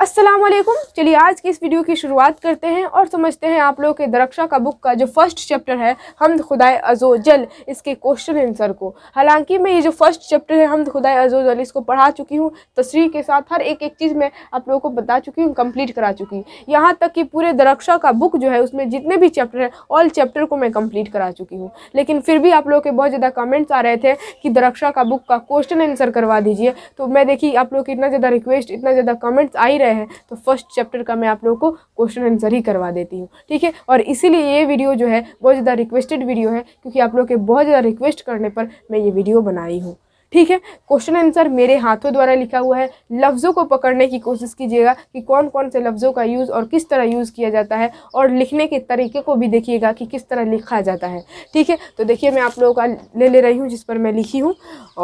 अस्सलाम वालेकुम चलिए आज की इस वीडियो की शुरुआत करते हैं और समझते हैं आप लोगों के दरक्षा का बुक का जो फर्स्ट चैप्टर है हमद खुदाए अज़ो जल इसके क्वेश्चन आंसर को हालांकि मैं ये जो फर्स्ट चैप्टर है हमद खुदाए जल इसको पढ़ा चुकी हूँ तस्वीर के साथ हर एक एक चीज़ मैं आप लोगों को बता चुकी हूँ कंप्लीट करा चुकी हूँ यहाँ तक कि पूरे दरक्षा का बुक जो है उसमें जितने भी चैप्टर हैं ऑल चैप्टर को मैं कम्प्लीट करा चुकी हूँ लेकिन फिर भी आप लोगों के बहुत ज़्यादा कमेंट्स आ रहे थे कि दरक्षा का बुक का क्वेश्चन आंसर करवा दीजिए तो मैं देखी आप लोग की इतना ज़्यादा रिक्वेस्ट इतना ज़्यादा कमेंट्स आ रहे रहे हैं तो फर्स्ट चैप्टर का मैं आप लोगों को क्वेश्चन आंसर ही करवा देती हूँ ठीक है और इसीलिए ये वीडियो जो है बहुत ज़्यादा रिक्वेस्टेड वीडियो है क्योंकि आप लोग के बहुत ज़्यादा रिक्वेस्ट करने पर मैं ये वीडियो बनाई हूँ ठीक है क्वेश्चन आंसर मेरे हाथों द्वारा लिखा हुआ है लफ्ज़ों को पकड़ने की कोशिश कीजिएगा कि कौन कौन से लफ्ज़ों का यूज़ और किस तरह यूज़ किया जाता है और लिखने के तरीके को भी देखिएगा कि किस तरह लिखा जाता है ठीक है तो देखिए मैं आप लोगों का ले ले रही हूँ जिस पर मैं लिखी हूँ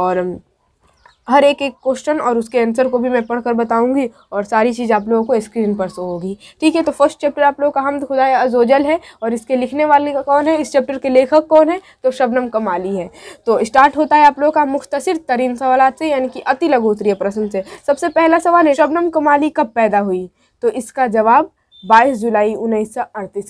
और हर एक एक क्वेश्चन और उसके आंसर को भी मैं पढ़कर बताऊंगी और सारी चीज़ आप लोगों को स्क्रीन पर शो होगी ठीक है तो फर्स्ट चैप्टर आप लोगों का हम खुदा अजोजल है और इसके लिखने वाले का कौन है इस चैप्टर के लेखक कौन है तो शबनम कमाली है तो स्टार्ट होता है आप लोगों का मुख्तर तरीन सवाल से यानी कि अति लघोत्रीय प्रश्न से सबसे पहला सवाल है शबनम कमाली कब पैदा हुई तो इसका जवाब 22 जुलाई उन्नीस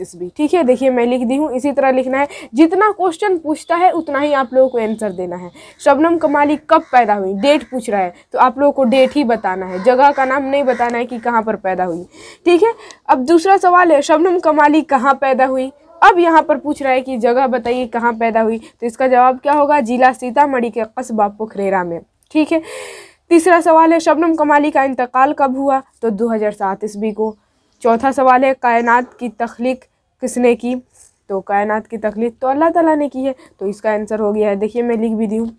ईस्वी ठीक है देखिए मैं लिख दी हूँ इसी तरह लिखना है जितना क्वेश्चन पूछता है उतना ही आप लोगों को आंसर देना है शबनम कमाली कब पैदा हुई डेट पूछ रहा है तो आप लोगों को डेट ही बताना है जगह का नाम नहीं बताना है कि कहाँ पर पैदा हुई ठीक है अब दूसरा सवाल है शबनम कमाली कहाँ पैदा हुई अब यहाँ पर पूछ रहा है कि जगह बताइए कहाँ पैदा हुई तो इसका जवाब क्या होगा जिला सीतामढ़ी के कस्बा पोखरेरा में ठीक है तीसरा सवाल है शबनम कमाली का इंतकाल कब हुआ तो 2007 ईस्वी को चौथा सवाल है कायनात की तख्लीक किसने की तो कायनात की तख्लीक तो अल्लाह ताला ने की है तो इसका आंसर हो गया है देखिए मैं लिख भी दी हूँ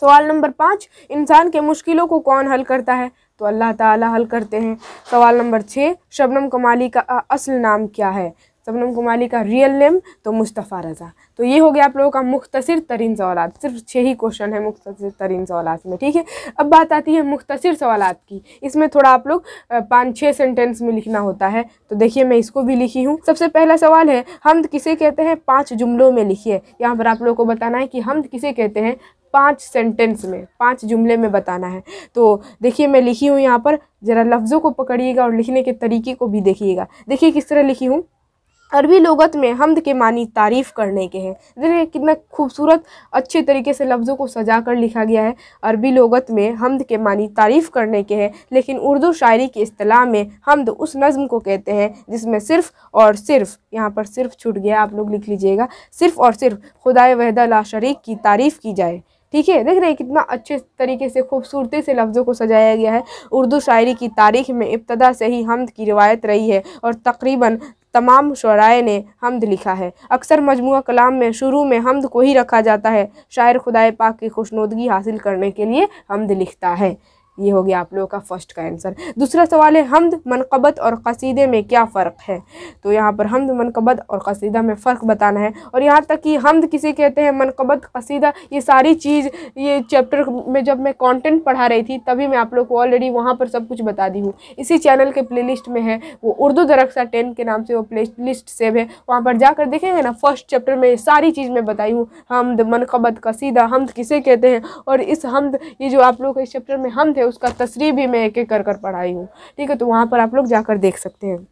सवाल नंबर पाँच इंसान के मुश्किलों को कौन हल करता है तो अल्लाह ताला हल करते हैं सवाल नंबर छः शबनम कमाली का असल नाम क्या है सबनम कुमारी का रियल नेम तो मुस्तफ़ा रज़ा तो ये हो गया आप लोगों का मुख्तर तरीन सवाल सिर्फ छः ही क्वेश्चन है मुख्तर तरीन सवाल में ठीक है अब बात आती है मुख्तर सवाल की इसमें थोड़ा आप लोग पाँच छः सेंटेंस में लिखना होता है तो देखिए मैं इसको भी लिखी हूँ सबसे पहला सवाल है हम किसे कहते हैं पाँच जुमलों में लिखिए यहाँ पर आप लोगों को बताना है कि हम किसे कहते हैं पाँच सेंटेंस में पाँच जुमले में बताना है तो देखिए मैं लिखी हूँ यहाँ पर ज़रा लफ्ज़ों को पकड़िएगा और लिखने के तरीके को भी देखिएगा देखिए किस तरह लिखी हूँ अरबी लगत में हमद के मानी तारीफ़ करने के हैं देखिए कितना खूबसूरत अच्छे तरीके से लफ्ज़ों को सजा कर लिखा गया है अरबी लगत में हमद के मानी तारीफ़ करने के हैं लेकिन उर्दू शायरी की अतलाह में हमद उस नज़म को कहते हैं जिसमें सिर्फ़ और सिर्फ़ यहाँ पर सिर्फ छूट गया आप लोग लिख लीजिएगा सिर्फ़ और सिर्फ खुदा वहदा ला शरीक की तारीफ़ की जाए ठीक है देख रहे हैं कितना अच्छे तरीके से खूबसूरती से लफ्ज़ों को सजाया गया है उर्दू शायरी की तारीख में इब्तदा से ही हमद की रिवायत रही है और तकरीबन तमाम शराय ने हमद लिखा है अक्सर मजमू कलाम में शुरू में हमद को ही रखा जाता है शायर खुदाए पाक की खुशनुदगी हासिल करने के लिए हमद लिखता है ये हो गया आप लोगों का फर्स्ट का आंसर दूसरा सवाल है हमद मनकबत और कसीदे में क्या फ़र्क है तो यहाँ पर हमद मनकबत और कसीदा में फ़र्क बताना है और यहाँ तक कि हमद किसे कहते हैं मनकबत कसीदा ये सारी चीज़ ये चैप्टर में जब मैं कंटेंट पढ़ा रही थी तभी मैं आप लोग को ऑलरेडी वहाँ पर सब कुछ बता दी हूँ इसी चैनल के प्ले में है वो उर्दू दरक्षा टेन के नाम से वो प्ले लिस्ट सेव है वहाँ पर जाकर देखेंगे ना फर्स्ट चैप्टर में सारी चीज़ मैं बताई हूँ हमद मनकबत कसीदा हमद किसे कहते हैं और इस हमद ये जो आप लोग इस चैप्टर में हमद है उसका तस्री भी मैं एक एक कर कर पढ़ाई हूँ ठीक है तो वहाँ पर आप लोग जाकर देख सकते हैं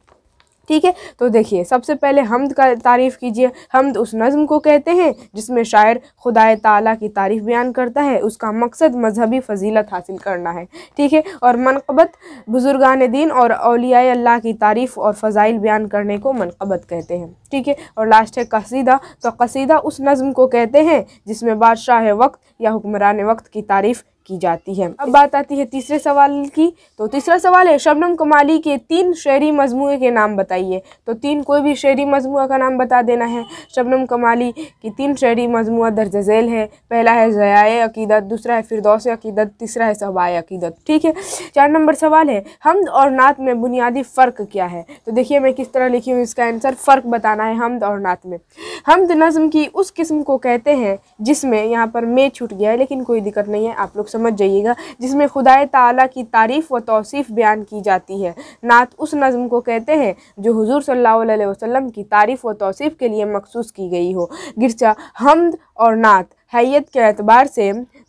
ठीक है तो देखिए सबसे पहले हमद का तारीफ़ कीजिए हमद उस नज़म को कहते हैं जिसमें शायर खुदा ताला की तारीफ़ बयान करता है उसका मकसद मजहबी फजीलत हासिल करना है ठीक है और मनकबत बुजुर्गान दीन और अलिया अल्लाह की तारीफ़ और फ़जाइल बयान करने को मनकबत कहते हैं ठीक है और लास्ट है कसीदा तो कसीदा उस नज़म को कहते हैं जिसमें बादशाह वक्त या हुक्मरान वक्त की तारीफ़ की जाती है अब बात आती है तीसरे सवाल की तो तीसरा सवाल है शबनम कमाली के तीन शहरी मजमू के नाम बताइए तो तीन कोई भी शहरी मजमू का नाम बता देना है शबनम कमाली की तीन शहरी मजमू दर्ज झेल है पहला है ज़याए अकीदत दूसरा है फिरदौस अकीदत तीसरा है सबाए अकीदत ठीक है चार नंबर सवाल है हमद और नात में बुनियादी फ़र्क क्या है तो देखिए मैं किस तरह लिखी हूँ इसका आंसर फ़र्क बताना है हमद और नात में हमद नज़म की उस किस्म को कहते हैं जिसमें यहाँ पर मे छूट गया है लेकिन कोई दिक्कत नहीं है आप लोग समझ जाइएगा जिसमें खुदा ताला की तारीफ़ व तोसीफ़ बयान की जाती है नात उस नज़म को कहते हैं जो हजूर सल्ला वसल्लम की तारीफ़ व तोसीफ़ के लिए मखसूस की गई हो गिरचा हमद और नात हैत के अतबार से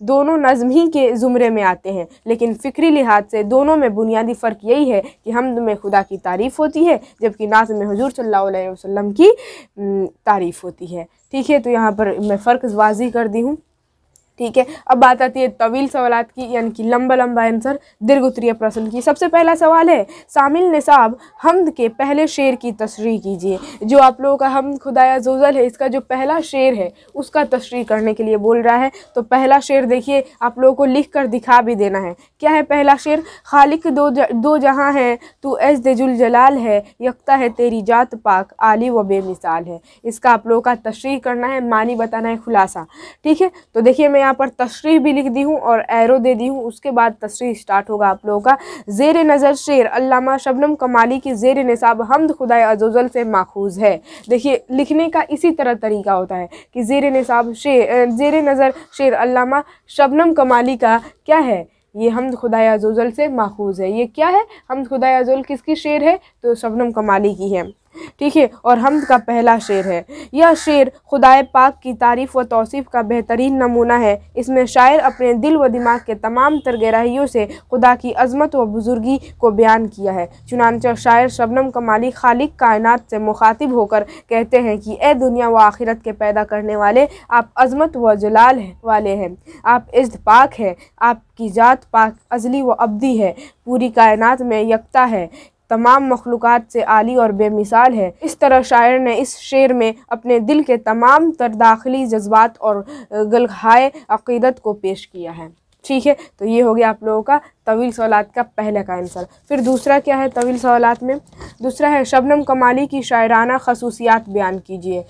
दोनों नज़म ही के ज़ुमरे में आते हैं लेकिन फ़िक्री लिहाज से दोनों में बुनियादी फ़र्क यही है कि हमद में खुदा की तारीफ़ होती है जबकि नात में हजूर सल्ला वसम की तारीफ़ होती है ठीक है तो यहाँ पर मैं फ़र्क वाजी कर दी हूँ ठीक है अब बात आती है तवील सवालत की यानी कि लंबा लंबा आंसर दीर्घ उत्तरीय प्रश्न की सबसे पहला सवाल है शामिल निसाब हमद के पहले शेर की तशरी कीजिए जो आप लोगों का हम खुदाया जोजल है इसका जो पहला शेर है उसका तशरी करने के लिए बोल रहा है तो पहला शेर देखिए आप लोगों को लिख कर दिखा भी देना है क्या है पहला शेर खालिक दो ज, दो जहाँ हैं तो एस दजुल जलाल है यकता है तेरी जात पाक आली व बेमिसाल है इसका आप लोगों का तशरी करना है मानी बताना है खुलासा ठीक है तो देखिए मैं यहाँ पर तशरी भी लिख दी हूँ और एरो दे दी हूँ उसके बाद तशरी स्टार्ट होगा आप लोगों का जेर नज़र शेर अलामा शबनम कमाली की जेर नसाब हमद खुदा अजोजल से माखूज है देखिए लिखने का इसी तरह तरीका होता है कि जेर नसाब शेर जेर नज़र शेर अलामा शबनम कमाली का क्या है ये हमद खुदा अजोजल से माखूज है ये क्या है हमद खुदा अजोल किसकी शेर है तो शबनम कमाली की है ठीक है और हमद का पहला शेर है यह शेर खुदाए पाक की तारीफ़ व तोसीफ़ का बेहतरीन नमूना है इसमें शायर अपने दिल व दिमाग के तमाम तर से खुदा की अजमत व बुजुर्गी को बयान किया है चुनानचा शायर शबनम कमाली खालिक कायनात से मुखातिब होकर कहते हैं कि ए दुनिया व आखिरत के पैदा करने वाले आप अजमत व जलाल है, वाले हैं आप इज्त पाक हैं आपकी ज़ात पाक अजली व अबदी है पूरी कायनात में यकता है तमाम मखलूक़ात से आली और बेमिसाल है इस तरह शायर ने इस शेर में अपने दिल के तमाम तर दाखिली जज्बात और गलहाय अकीदत को पेश किया है ठीक है तो ये हो गया आप लोगों का तवील सवालत का पहले का आंसर फिर दूसरा क्या है तवील सवालत में दूसरा है शबनम कमाली की शायराना खसूसियात बयान कीजिए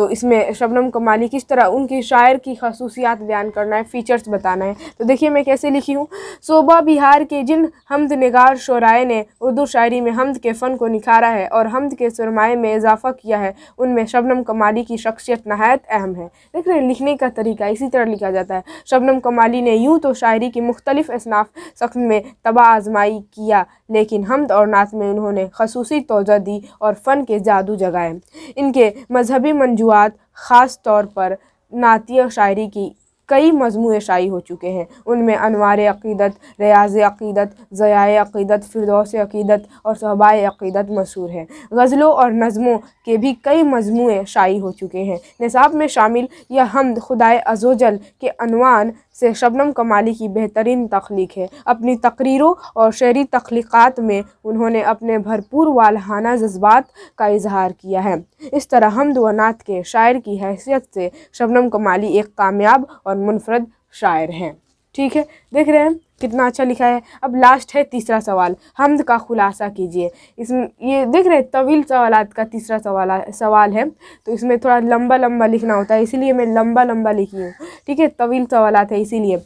तो इसमें शबनम कमाली किस तरह उनके शायर की खसूसियात बयान करना है फ़ीचर्स बताना है तो देखिए मैं कैसे लिखी हूँ शोबा बिहार के जिन हमद नगार शराय ने उर्दू शायरी में हमद के फ़न को निखारा है और हमद के सरमाए में इजाफ़ा किया है उनमें शबनम कमाली की शख्सियत नहायत अहम है देख रहे लिखने का तरीका इसी तरह लिखा जाता है शबनम कमाली ने यूँ तो शायरी की मुख्तलिफ़ असनाफ शख्स में तबाह आजमाई किया लेकिन हमद और नात में उन्होंने खसूसी तोजा दी और फ़न के जादू जगाए इनके मजहबी मंजूर शुरुआत ख़ास तौर पर नातिया शायरी की कई मजमू शाई हो चुके हैं उनमें अनवार अक़ीदत रियाज अक़ीदत ज़याय अक़ीदत फ़िरदौस अक़ीदत और सहबाए अक़ीदत मशहूर है गज़लों और नज़मों के भी कई मजमू शाई हो चुके हैं निसाब में शामिल यह हमद खुदाए अजोजल के अनवान से शबनम कमाली की बेहतरीन तख्लीक है अपनी तकरीरों और शहरी तख्लीक़ात में उन्होंने अपने भरपूर वालहाना जज्बात का इजहार किया है इस तरह हमद व नात के शायर की हैसियत से शबनम कमाली एक कामयाब और मुनफरद शायर हैं ठीक है देख रहे हैं कितना अच्छा लिखा है अब लास्ट है तीसरा सवाल हमद का खुलासा कीजिए इसमें ये देख रहे हैं तवील सवाल का तीसरा सवाल सवाल है तो इसमें थोड़ा लंबा लंबा लिखना होता है इसीलिए मैं लंबा लंबा लिखी हूँ ठीक है तवील सवाल है इसीलिए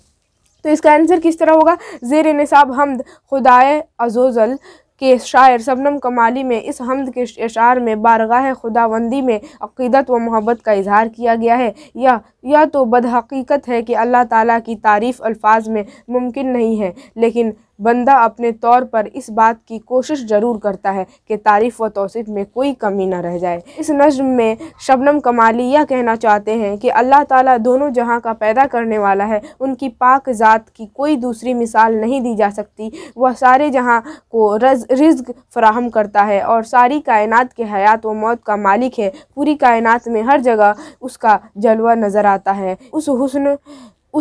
तो इसका आंसर किस तरह होगा जेर नसाब हमद खुदाए अजोज़ल के शायर सबनम कमाली में इस हमद के अशार में बारगाह खुदाबंदी में अकीदत व मोहब्बत का इजहार किया गया है या यह तो बदहकीकत है कि अल्लाह ताला की तारीफ़ अल्फाज में मुमकिन नहीं है लेकिन बंदा अपने तौर पर इस बात की कोशिश ज़रूर करता है कि तारीफ़ व तोसीफ़ में कोई कमी ना रह जाए इस नजम में शबनम कमाली यह कहना चाहते हैं कि अल्लाह ताला दोनों जहां का पैदा करने वाला है उनकी पाक ज़ात की कोई दूसरी मिसाल नहीं दी जा सकती वह सारे जहां को रज रिज्क फ्राहम करता है और सारी कायनात के हयात व मौत का मालिक है पूरी कायनात में हर जगह उसका जलवा नज़र आता है उस हसन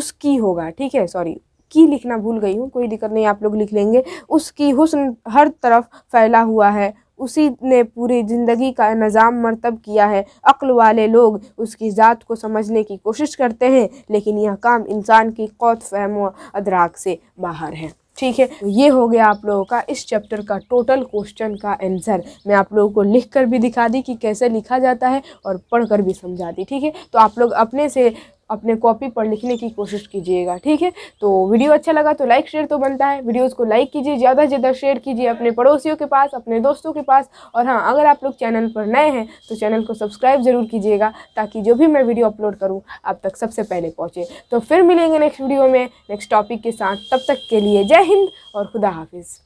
उसकी होगा ठीक है सॉरी की लिखना भूल गई हूँ कोई दिक्कत नहीं आप लोग लिख लेंगे उसकी हुसन हर तरफ फैला हुआ है उसी ने पूरी ज़िंदगी का निज़ाम मरतब किया है अक्ल वाले लोग उसकी ज़ात को समझने की कोशिश करते हैं लेकिन यह काम इंसान की कौत फहम अदराक से बाहर है ठीक है तो ये हो गया आप लोगों का इस चैप्टर का टोटल क्वेश्चन का आंसर मैं आप लोगों को लिख कर भी दिखा दी कि कैसे लिखा जाता है और पढ़ कर भी समझा दी ठीक है तो आप लोग अपने से अपने कॉपी पर लिखने की कोशिश कीजिएगा ठीक है तो वीडियो अच्छा लगा तो लाइक शेयर तो बनता है वीडियोज़ को लाइक कीजिए ज़्यादा से ज़्यादा शेयर कीजिए अपने पड़ोसियों के पास अपने दोस्तों के पास और हाँ अगर आप लोग चैनल पर नए हैं तो चैनल को सब्सक्राइब ज़रूर कीजिएगा ताकि जो भी मैं वीडियो अपलोड करूँ आप तक सबसे पहले पहुँचे तो फिर मिलेंगे नेक्स्ट वीडियो में नेक्स्ट टॉपिक के साथ तब तक के लिए जय हिंद और खुदा हाफिज़